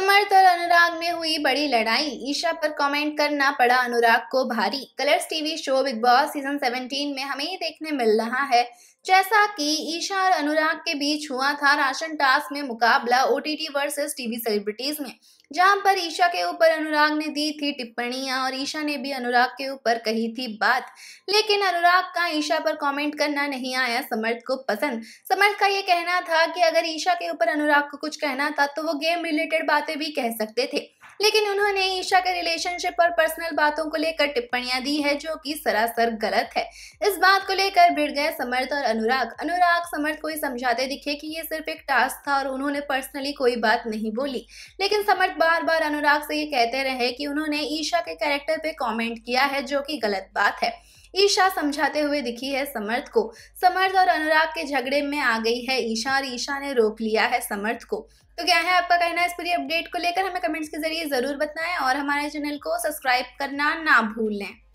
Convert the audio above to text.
समर्थ और अनुराग में हुई बड़ी लड़ाई ईशा पर कमेंट करना पड़ा अनुराग को भारी Colors TV show Bigg Boss season 17 में हमें देखने मिल रहा है जैसा कि ईशा और अनुराग के बीच हुआ था राशन टास्क में मुकाबला ओटीटी वर्सेस टीवी सेलिब्रिटीज में जहां पर ईशा के ऊपर अनुराग ने दी थी टिप्पणियां और ईशा ने भी अनुराग के ऊपर कही थी बात लेकिन अनुराग का ईशा पर कमेंट करना नहीं आया समर्थ को पसंद समर्थ का ये कहना था कि अगर ईशा के ऊपर अनुराग को कुछ कहना था तो वो गेम रिलेटेड बातें भी कह सकते थे लेकिन उन्होंने ईशा के रिलेशनशिप और पर्सनल बातों को लेकर टिप्पणियां दी है जो कि सरासर गलत है इस बात को लेकर भिड़ गए समर्थ और अनुराग अनुराग समर्थ को ही समझाते दिखे कि ये सिर्फ एक टास्क था और उन्होंने पर्सनली कोई बात नहीं बोली लेकिन समर्थ बार बार अनुराग से ये कहते रहे कि उन्होंने ईशा के कैरेक्टर पे कमेंट किया है जो कि गलत बात है ईशा समझाते हुए दिखी है समर्थ को समर्थ और अनुराग के झगड़े में आ गई है ईशा और ईशा ने रोक लिया है समर्थ को तो क्या है आपका कहना इस पूरी अपडेट को लेकर हमें कमेंट्स के जरिए ज़रूर बताएं और हमारे चैनल को सब्सक्राइब करना ना भूलें